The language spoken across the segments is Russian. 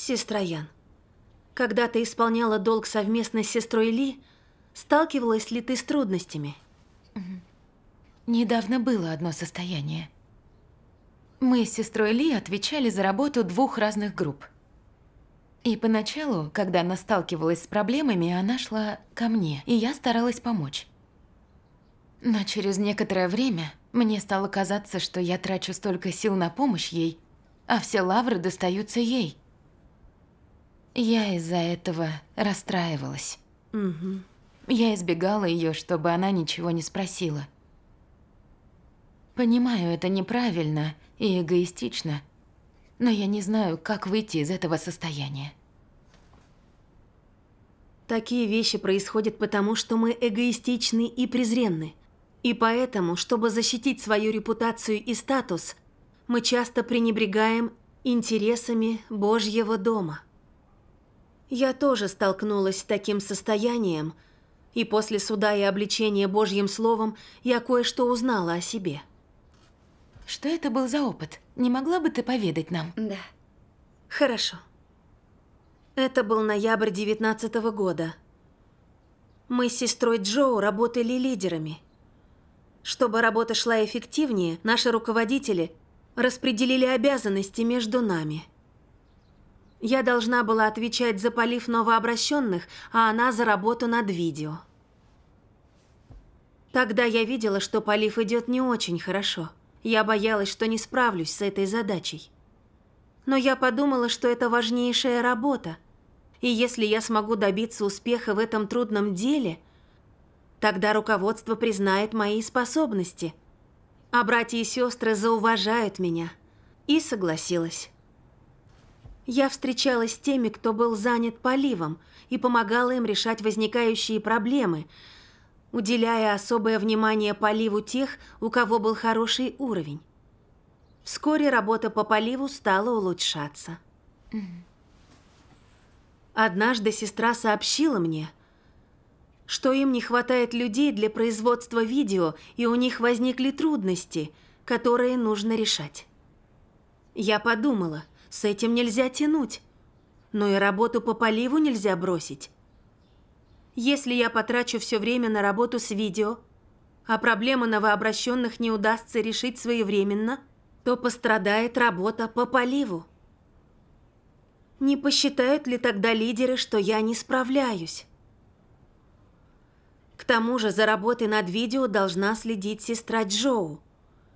Сестра Ян, когда ты исполняла долг совместно с сестрой Ли, сталкивалась ли ты с трудностями? Недавно было одно состояние. Мы с сестрой Ли отвечали за работу двух разных групп. И поначалу, когда она сталкивалась с проблемами, она шла ко мне, и я старалась помочь. Но через некоторое время мне стало казаться, что я трачу столько сил на помощь ей, а все лавры достаются ей. Я из-за этого расстраивалась. Угу. Я избегала ее, чтобы она ничего не спросила. Понимаю, это неправильно и эгоистично, но я не знаю, как выйти из этого состояния. Такие вещи происходят потому, что мы эгоистичны и презренны. И поэтому, чтобы защитить свою репутацию и статус, мы часто пренебрегаем интересами Божьего дома. Я тоже столкнулась с таким состоянием, и после суда и обличения Божьим Словом я кое-что узнала о себе. Что это был за опыт? Не могла бы ты поведать нам? Да. Хорошо. Это был ноябрь девятнадцатого года. Мы с сестрой Джоу работали лидерами. Чтобы работа шла эффективнее, наши руководители распределили обязанности между нами. Я должна была отвечать за полив новообращенных, а она за работу над видео. Тогда я видела, что полив идет не очень хорошо. Я боялась, что не справлюсь с этой задачей. Но я подумала, что это важнейшая работа. И если я смогу добиться успеха в этом трудном деле, тогда руководство признает мои способности. А братья и сестры зауважают меня. И согласилась. Я встречалась с теми, кто был занят поливом, и помогала им решать возникающие проблемы, уделяя особое внимание поливу тех, у кого был хороший уровень. Вскоре работа по поливу стала улучшаться. Однажды сестра сообщила мне, что им не хватает людей для производства видео, и у них возникли трудности, которые нужно решать. Я подумала, с этим нельзя тянуть. Но и работу по поливу нельзя бросить. Если я потрачу все время на работу с видео, а проблемы новообращенных не удастся решить своевременно, то пострадает работа по поливу. Не посчитают ли тогда лидеры, что я не справляюсь? К тому же за работой над видео должна следить сестра Джоу.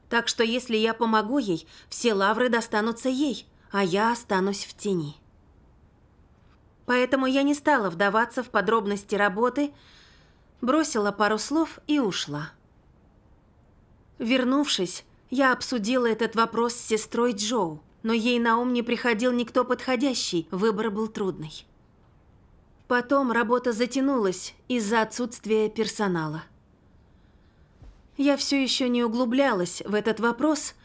Так что если я помогу ей, все лавры достанутся ей а я останусь в тени. Поэтому я не стала вдаваться в подробности работы, бросила пару слов и ушла. Вернувшись, я обсудила этот вопрос с сестрой Джоу, но ей на ум не приходил никто подходящий, выбор был трудный. Потом работа затянулась из-за отсутствия персонала. Я все еще не углублялась в этот вопрос,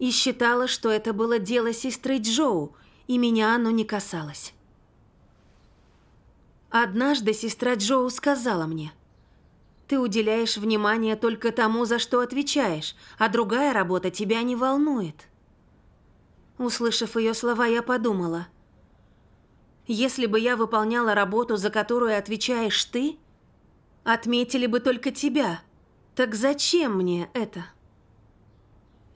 и считала, что это было дело сестры Джоу, и меня оно не касалось. Однажды сестра Джоу сказала мне, «Ты уделяешь внимание только тому, за что отвечаешь, а другая работа тебя не волнует». Услышав ее слова, я подумала, «Если бы я выполняла работу, за которую отвечаешь ты, отметили бы только тебя. Так зачем мне это?»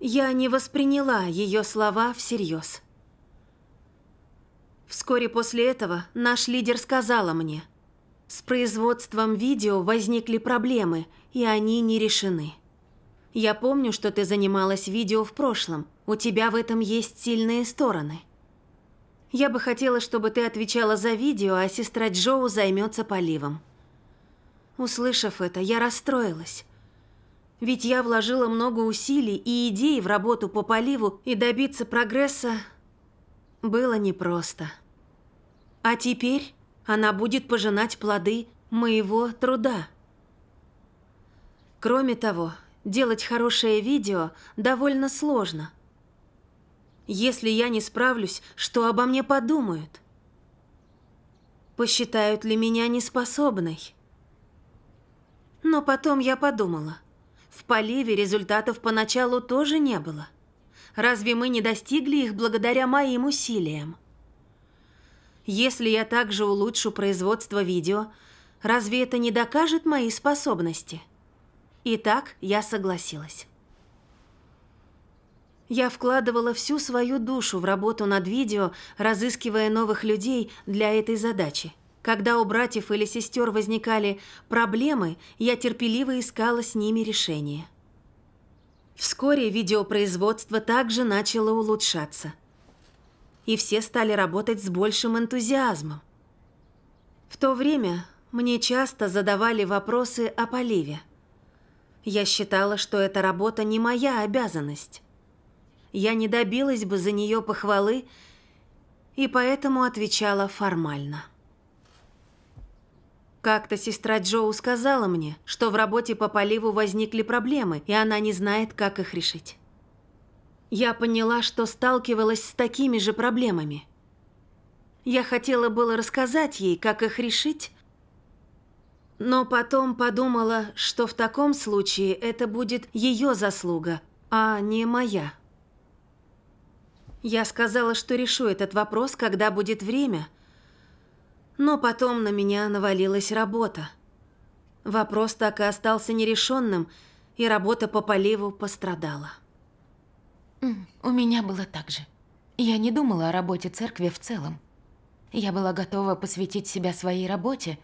Я не восприняла ее слова всерьез. Вскоре после этого наш лидер сказала мне, с производством видео возникли проблемы, и они не решены. Я помню, что ты занималась видео в прошлом, у тебя в этом есть сильные стороны. Я бы хотела, чтобы ты отвечала за видео, а сестра Джоу займется поливом. Услышав это, я расстроилась. Ведь я вложила много усилий и идей в работу по поливу, и добиться прогресса было непросто. А теперь она будет пожинать плоды моего труда. Кроме того, делать хорошее видео довольно сложно. Если я не справлюсь, что обо мне подумают? Посчитают ли меня неспособной? Но потом я подумала. В поливе результатов поначалу тоже не было. Разве мы не достигли их благодаря моим усилиям? Если я также улучшу производство видео, разве это не докажет мои способности? Итак, я согласилась. Я вкладывала всю свою душу в работу над видео, разыскивая новых людей для этой задачи. Когда у братьев или сестер возникали проблемы, я терпеливо искала с ними решение. Вскоре видеопроизводство также начало улучшаться. И все стали работать с большим энтузиазмом. В то время мне часто задавали вопросы о поливе. Я считала, что эта работа не моя обязанность. Я не добилась бы за нее похвалы и поэтому отвечала формально. Как-то сестра Джоу сказала мне, что в работе по поливу возникли проблемы, и она не знает, как их решить. Я поняла, что сталкивалась с такими же проблемами. Я хотела было рассказать ей, как их решить, но потом подумала, что в таком случае это будет ее заслуга, а не моя. Я сказала, что решу этот вопрос, когда будет время – но потом на меня навалилась работа. Вопрос так и остался нерешенным, и работа по поливу пострадала. У меня было так же. Я не думала о работе церкви в целом. Я была готова посвятить себя своей работе,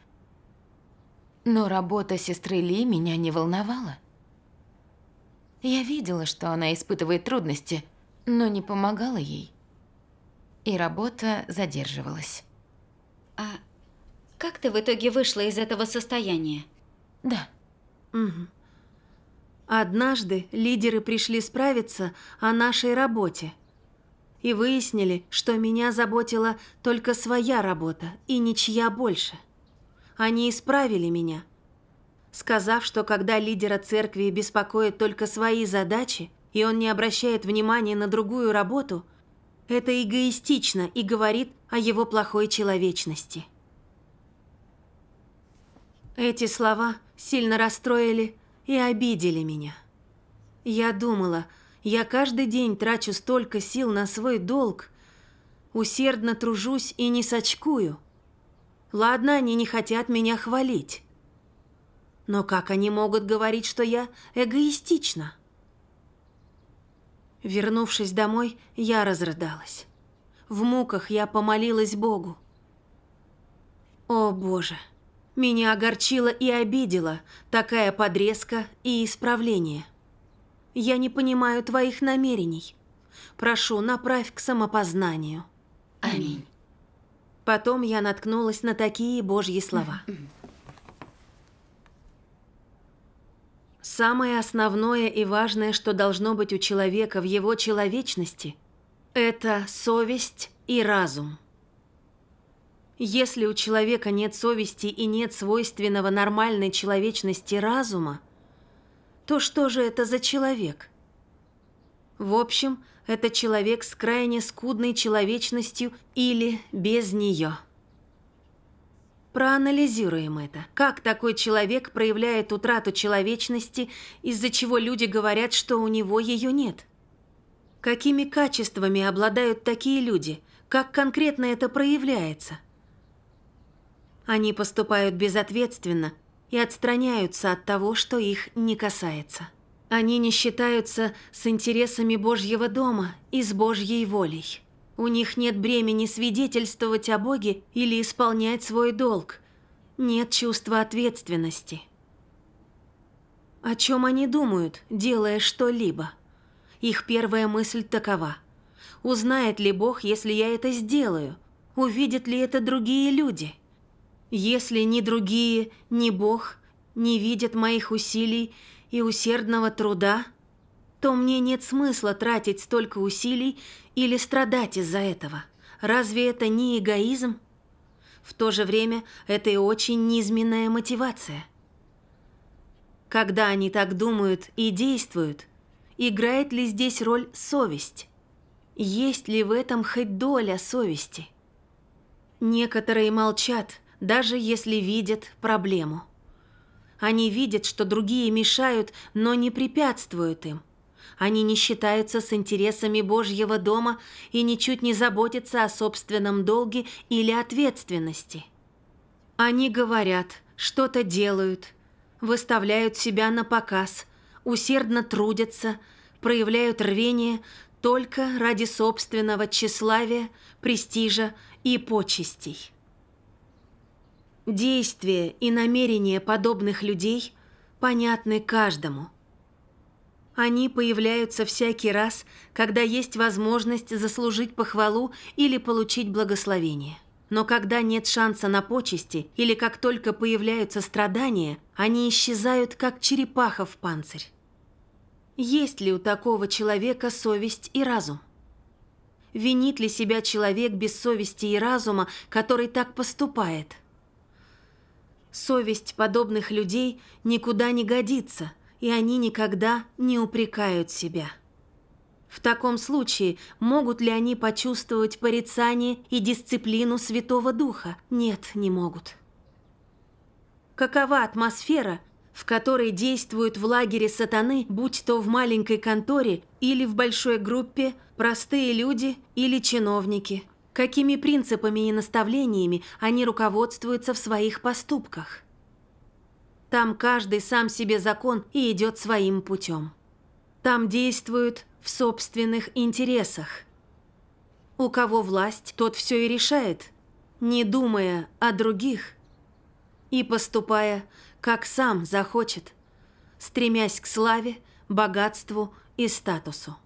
но работа сестры Ли меня не волновала. Я видела, что она испытывает трудности, но не помогала ей. И работа задерживалась. А как ты в итоге вышла из этого состояния? Да. Угу. Однажды лидеры пришли справиться о нашей работе и выяснили, что меня заботила только своя работа и ничья больше. Они исправили меня, сказав, что когда лидера церкви беспокоит только свои задачи, и он не обращает внимания на другую работу, это эгоистично и говорит о его плохой человечности. Эти слова сильно расстроили и обидели меня. Я думала, я каждый день трачу столько сил на свой долг, усердно тружусь и не сочкую. Ладно, они не хотят меня хвалить. Но как они могут говорить, что я эгоистична? Вернувшись домой, я разрыдалась в муках я помолилась Богу. О Боже, меня огорчила и обидела такая подрезка и исправление. Я не понимаю твоих намерений. Прошу, направь к самопознанию. Аминь. Потом я наткнулась на такие божьи слова. Самое основное и важное, что должно быть у человека в его человечности – это совесть и разум. Если у человека нет совести и нет свойственного нормальной человечности разума, то что же это за человек? В общем, это человек с крайне скудной человечностью или без нее. Проанализируем это. Как такой человек проявляет утрату человечности, из-за чего люди говорят, что у него ее нет? Какими качествами обладают такие люди? Как конкретно это проявляется? Они поступают безответственно и отстраняются от того, что их не касается. Они не считаются с интересами Божьего дома и с Божьей волей. У них нет бремени свидетельствовать о Боге или исполнять свой долг. Нет чувства ответственности. О чем они думают, делая что-либо? их первая мысль такова. Узнает ли Бог, если я это сделаю? Увидят ли это другие люди? Если ни другие, ни Бог не видят моих усилий и усердного труда, то мне нет смысла тратить столько усилий или страдать из-за этого. Разве это не эгоизм? В то же время это и очень низменная мотивация. Когда они так думают и действуют, играет ли здесь роль совесть? Есть ли в этом хоть доля совести? Некоторые молчат, даже если видят проблему. Они видят, что другие мешают, но не препятствуют им. Они не считаются с интересами Божьего дома и ничуть не заботятся о собственном долге или ответственности. Они говорят, что-то делают, выставляют себя на показ – усердно трудятся, проявляют рвение только ради собственного тщеславия, престижа и почестей. Действия и намерения подобных людей понятны каждому. Они появляются всякий раз, когда есть возможность заслужить похвалу или получить благословение – но когда нет шанса на почести или как только появляются страдания, они исчезают, как черепаха в панцирь. Есть ли у такого человека совесть и разум? Винит ли себя человек без совести и разума, который так поступает? Совесть подобных людей никуда не годится, и они никогда не упрекают себя. В таком случае, могут ли они почувствовать порицание и дисциплину Святого Духа? Нет, не могут. Какова атмосфера, в которой действуют в лагере сатаны, будь то в маленькой конторе или в большой группе, простые люди или чиновники? Какими принципами и наставлениями они руководствуются в своих поступках? Там каждый сам себе закон и идет своим путем. Там действуют в собственных интересах. У кого власть, тот все и решает, не думая о других и поступая, как сам захочет, стремясь к славе, богатству и статусу.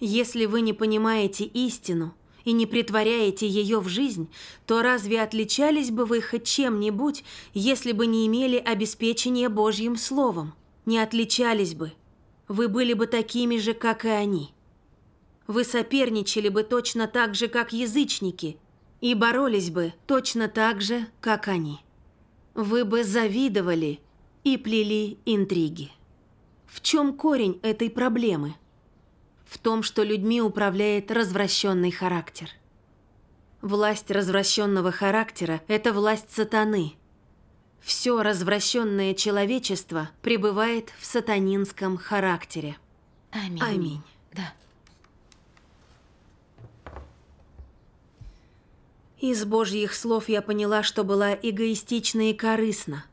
Если вы не понимаете истину и не притворяете ее в жизнь, то разве отличались бы вы хоть чем-нибудь, если бы не имели обеспечения Божьим Словом? Не отличались бы – вы были бы такими же, как и они. Вы соперничали бы точно так же, как язычники, и боролись бы точно так же, как они. Вы бы завидовали и плели интриги. В чем корень этой проблемы? В том, что людьми управляет развращенный характер. Власть развращенного характера – это власть сатаны – все развращенное человечество пребывает в сатанинском характере. Аминь. Аминь. Да. Из божьих слов я поняла, что была эгоистична и корыстна.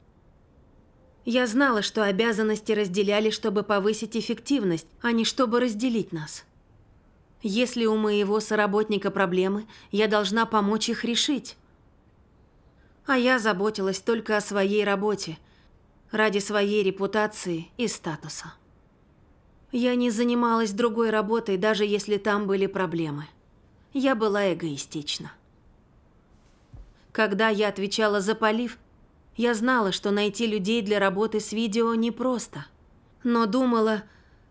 Я знала, что обязанности разделяли, чтобы повысить эффективность, а не чтобы разделить нас. Если у моего соработника проблемы, я должна помочь их решить а я заботилась только о своей работе, ради своей репутации и статуса. Я не занималась другой работой, даже если там были проблемы. Я была эгоистична. Когда я отвечала за полив, я знала, что найти людей для работы с видео непросто, но думала,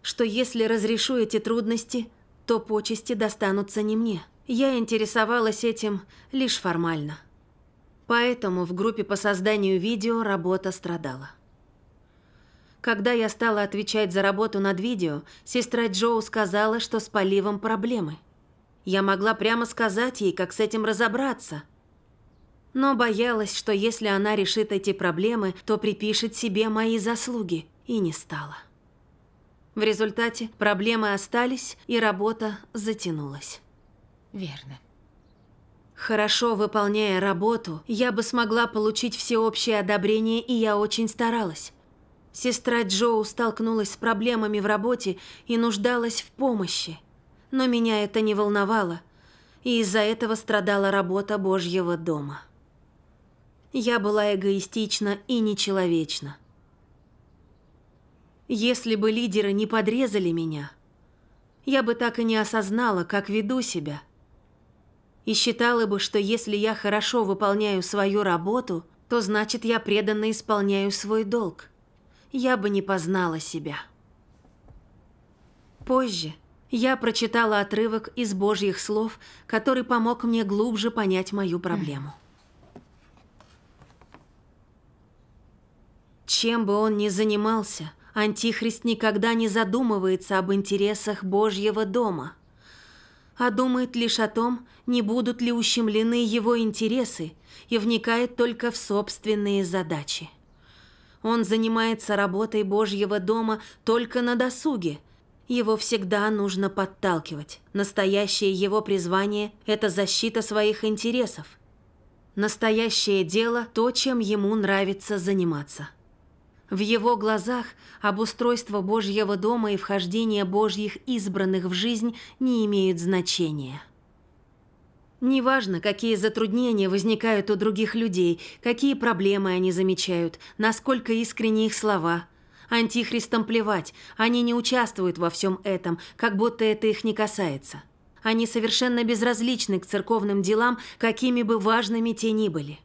что если разрешу эти трудности, то почести достанутся не мне. Я интересовалась этим лишь формально – Поэтому в группе по созданию видео работа страдала. Когда я стала отвечать за работу над видео, сестра Джоу сказала, что с поливом проблемы. Я могла прямо сказать ей, как с этим разобраться. Но боялась, что если она решит эти проблемы, то припишет себе мои заслуги, и не стала. В результате проблемы остались, и работа затянулась. Верно. Хорошо выполняя работу, я бы смогла получить всеобщее одобрение, и я очень старалась. Сестра Джоу столкнулась с проблемами в работе и нуждалась в помощи. Но меня это не волновало, и из-за этого страдала работа Божьего дома. Я была эгоистична и нечеловечна. Если бы лидеры не подрезали меня, я бы так и не осознала, как веду себя – и считала бы, что если я хорошо выполняю свою работу, то значит я преданно исполняю свой долг. Я бы не познала себя. Позже я прочитала отрывок из Божьих слов, который помог мне глубже понять мою проблему. Чем бы он ни занимался, Антихрист никогда не задумывается об интересах Божьего дома – а думает лишь о том, не будут ли ущемлены его интересы, и вникает только в собственные задачи. Он занимается работой Божьего дома только на досуге. Его всегда нужно подталкивать. Настоящее его призвание – это защита своих интересов. Настоящее дело – то, чем ему нравится заниматься. В его глазах обустройство Божьего дома и вхождение Божьих избранных в жизнь не имеют значения. Неважно, какие затруднения возникают у других людей, какие проблемы они замечают, насколько искренни их слова. Антихристам плевать, они не участвуют во всем этом, как будто это их не касается. Они совершенно безразличны к церковным делам, какими бы важными те ни были.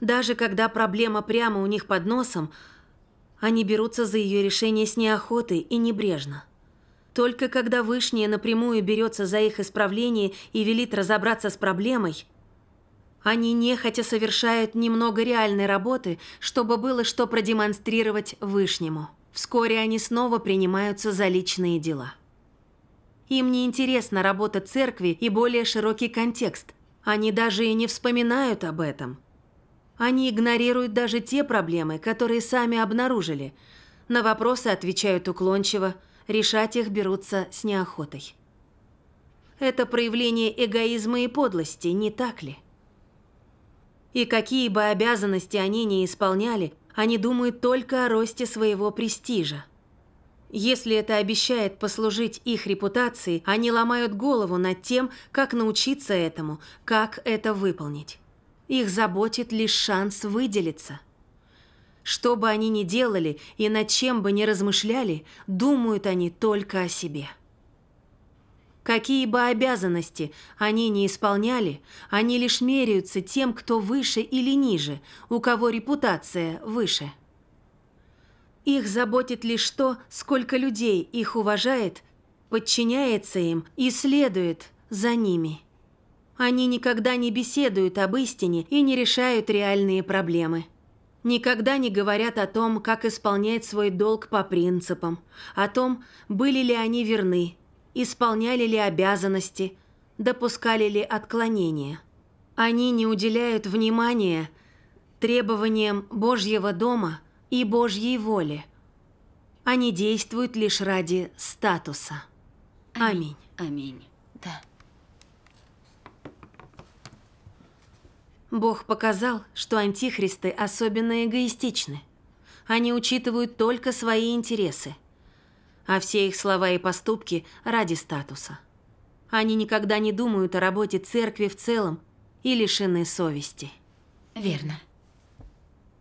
Даже когда проблема прямо у них под носом – они берутся за ее решение с неохотой и небрежно. Только когда Вышняя напрямую берется за их исправление и велит разобраться с проблемой, они нехотя совершают немного реальной работы, чтобы было что продемонстрировать Вышнему. Вскоре они снова принимаются за личные дела. Им не интересна работа церкви и более широкий контекст. Они даже и не вспоминают об этом – они игнорируют даже те проблемы, которые сами обнаружили. На вопросы отвечают уклончиво, решать их берутся с неохотой. Это проявление эгоизма и подлости, не так ли? И какие бы обязанности они ни исполняли, они думают только о росте своего престижа. Если это обещает послужить их репутации, они ломают голову над тем, как научиться этому, как это выполнить. Их заботит лишь шанс выделиться. Что бы они ни делали и над чем бы ни размышляли, думают они только о себе. Какие бы обязанности они ни исполняли, они лишь меряются тем, кто выше или ниже, у кого репутация выше. Их заботит лишь то, сколько людей их уважает, подчиняется им и следует за ними. Они никогда не беседуют об истине и не решают реальные проблемы. Никогда не говорят о том, как исполнять свой долг по принципам, о том, были ли они верны, исполняли ли обязанности, допускали ли отклонения. Они не уделяют внимания требованиям Божьего дома и Божьей воли. Они действуют лишь ради статуса. Аминь. Аминь. Аминь. Да. Бог показал, что антихристы особенно эгоистичны. Они учитывают только свои интересы, а все их слова и поступки ради статуса. Они никогда не думают о работе церкви в целом и лишены совести. Верно.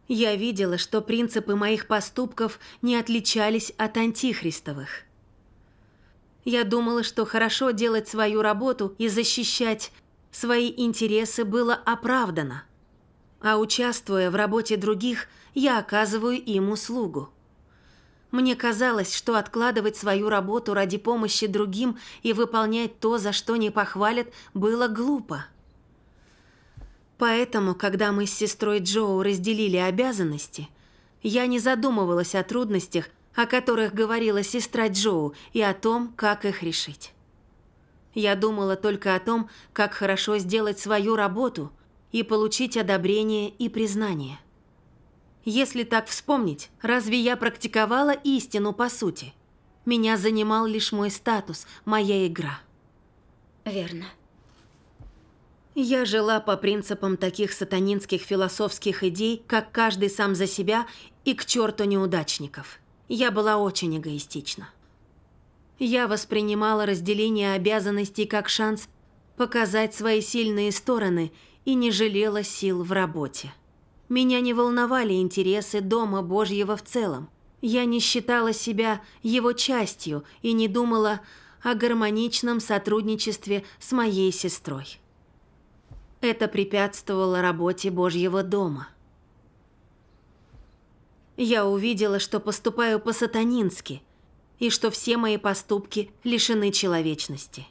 Я видела, что принципы моих поступков не отличались от антихристовых. Я думала, что хорошо делать свою работу и защищать свои интересы было оправдано. А участвуя в работе других, я оказываю им услугу. Мне казалось, что откладывать свою работу ради помощи другим и выполнять то, за что не похвалят, было глупо. Поэтому, когда мы с сестрой Джоу разделили обязанности, я не задумывалась о трудностях, о которых говорила сестра Джоу, и о том, как их решить. Я думала только о том, как хорошо сделать свою работу и получить одобрение и признание. Если так вспомнить, разве я практиковала истину по сути? Меня занимал лишь мой статус, моя игра. Верно. Я жила по принципам таких сатанинских философских идей, как каждый сам за себя и к черту неудачников. Я была очень эгоистична. Я воспринимала разделение обязанностей как шанс показать свои сильные стороны и не жалела сил в работе. Меня не волновали интересы Дома Божьего в целом. Я не считала себя его частью и не думала о гармоничном сотрудничестве с моей сестрой. Это препятствовало работе Божьего дома. Я увидела, что поступаю по-сатанински – и что все мои поступки лишены человечности.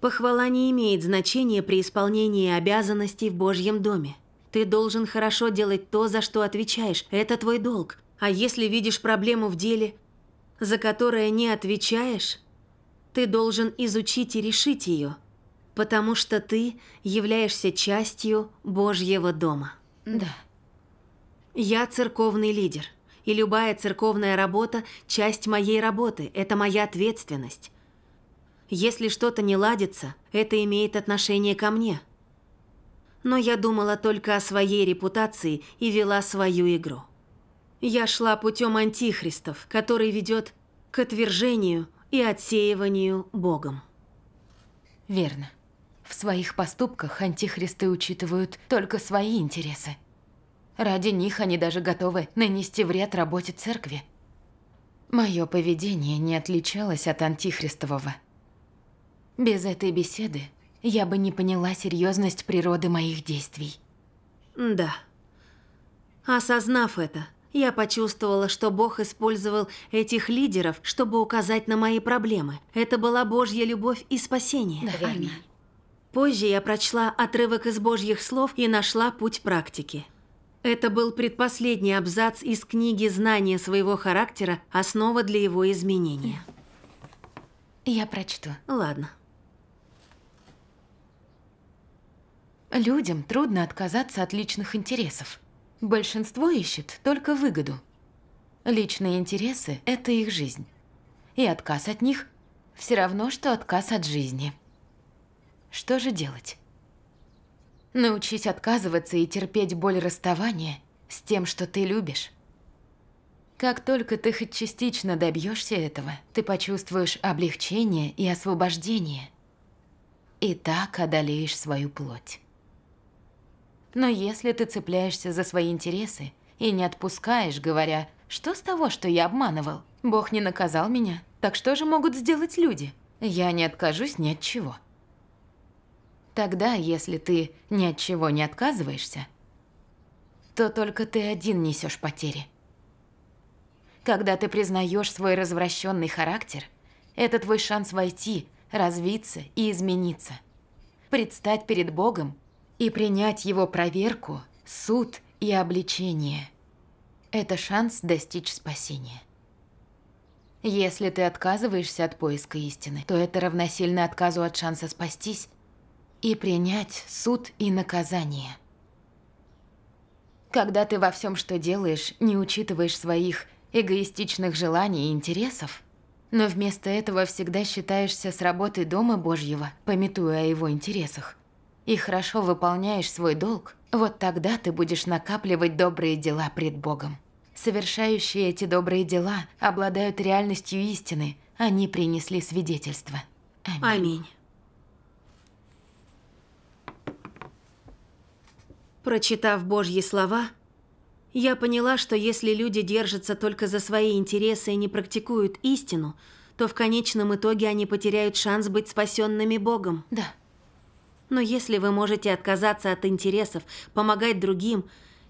Похвала не имеет значения при исполнении обязанностей в Божьем доме. Ты должен хорошо делать то, за что отвечаешь. Это твой долг. А если видишь проблему в деле, за которое не отвечаешь, ты должен изучить и решить ее, потому что ты являешься частью Божьего дома. Да. Я церковный лидер – и любая церковная работа – часть моей работы, это моя ответственность. Если что-то не ладится, это имеет отношение ко мне. Но я думала только о своей репутации и вела свою игру. Я шла путем антихристов, который ведет к отвержению и отсеиванию Богом. Верно. В своих поступках антихристы учитывают только свои интересы. Ради них они даже готовы нанести вред работе церкви. Мое поведение не отличалось от антихристового. Без этой беседы я бы не поняла серьезность природы моих действий. Да. Осознав это, я почувствовала, что Бог использовал этих лидеров, чтобы указать на мои проблемы. Это была Божья любовь и спасение. Да, Аминь. Позже я прочла отрывок из Божьих слов и нашла путь практики. Это был предпоследний абзац из книги «Знание своего характера. Основа для его изменения». Я прочту. Ладно. Людям трудно отказаться от личных интересов. Большинство ищет только выгоду. Личные интересы – это их жизнь. И отказ от них – все равно, что отказ от жизни. Что же делать? Научись отказываться и терпеть боль расставания с тем, что ты любишь. Как только ты хоть частично добьешься этого, ты почувствуешь облегчение и освобождение. И так одолеешь свою плоть. Но если ты цепляешься за свои интересы и не отпускаешь, говоря, что с того, что я обманывал? Бог не наказал меня, так что же могут сделать люди? Я не откажусь ни от чего. Тогда, если ты ни от чего не отказываешься, то только ты один несешь потери. Когда ты признаешь свой развращенный характер, это твой шанс войти, развиться и измениться. Предстать перед Богом и принять его проверку, суд и обличение. Это шанс достичь спасения. Если ты отказываешься от поиска истины, то это равносильно отказу от шанса спастись и принять суд и наказание. Когда ты во всем, что делаешь, не учитываешь своих эгоистичных желаний и интересов, но вместо этого всегда считаешься с работой Дома Божьего, пометуя о его интересах, и хорошо выполняешь свой долг, вот тогда ты будешь накапливать добрые дела пред Богом. Совершающие эти добрые дела обладают реальностью истины, они принесли свидетельство. Аминь. Аминь. Прочитав Божьи слова, я поняла, что если люди держатся только за свои интересы и не практикуют истину, то в конечном итоге они потеряют шанс быть спасенными Богом. Да. Но если вы можете отказаться от интересов, помогать другим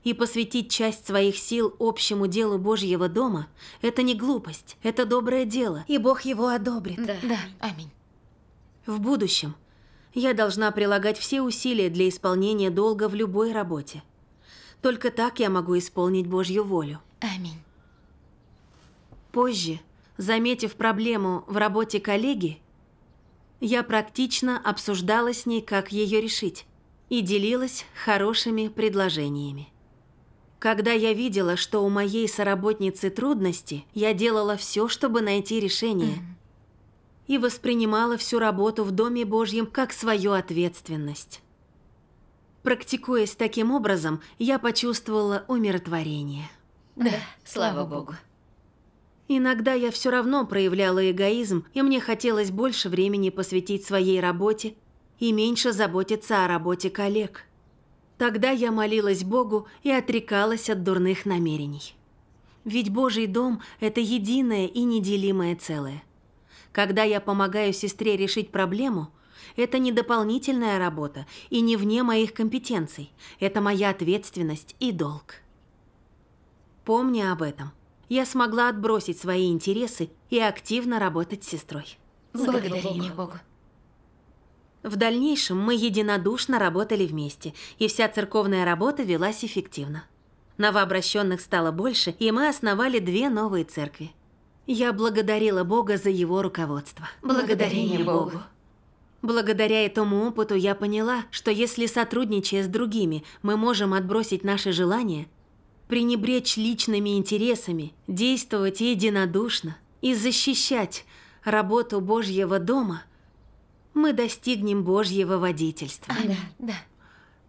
и посвятить часть своих сил общему делу Божьего дома, это не глупость, это доброе дело. И Бог его одобрит. Да. да. Аминь. В будущем – я должна прилагать все усилия для исполнения долга в любой работе. Только так я могу исполнить Божью волю. Аминь. Позже, заметив проблему в работе коллеги, я практично обсуждала с ней, как ее решить, и делилась хорошими предложениями. Когда я видела, что у моей соработницы трудности, я делала все, чтобы найти решение – и воспринимала всю работу в Доме Божьем как свою ответственность. Практикуясь таким образом, я почувствовала умиротворение. Да, слава Богу. Иногда я все равно проявляла эгоизм, и мне хотелось больше времени посвятить своей работе и меньше заботиться о работе коллег. Тогда я молилась Богу и отрекалась от дурных намерений. Ведь Божий дом – это единое и неделимое целое – когда я помогаю сестре решить проблему, это не дополнительная работа и не вне моих компетенций. Это моя ответственность и долг. Помни об этом. Я смогла отбросить свои интересы и активно работать с сестрой. Благодарение Богу. В дальнейшем мы единодушно работали вместе, и вся церковная работа велась эффективно. Новообращенных стало больше, и мы основали две новые церкви – я благодарила Бога за его руководство. Благодарение Богу. Благодаря этому опыту я поняла, что если сотрудничая с другими, мы можем отбросить наши желания, пренебречь личными интересами, действовать единодушно и защищать работу Божьего дома, мы достигнем Божьего водительства. А, да, да.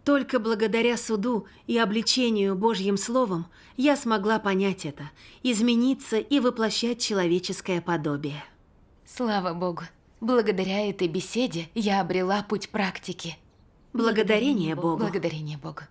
Только благодаря суду и обличению Божьим Словом я смогла понять это, измениться и воплощать человеческое подобие. Слава Богу! Благодаря этой беседе я обрела путь практики. Благодарение Богу. Благодарение Богу.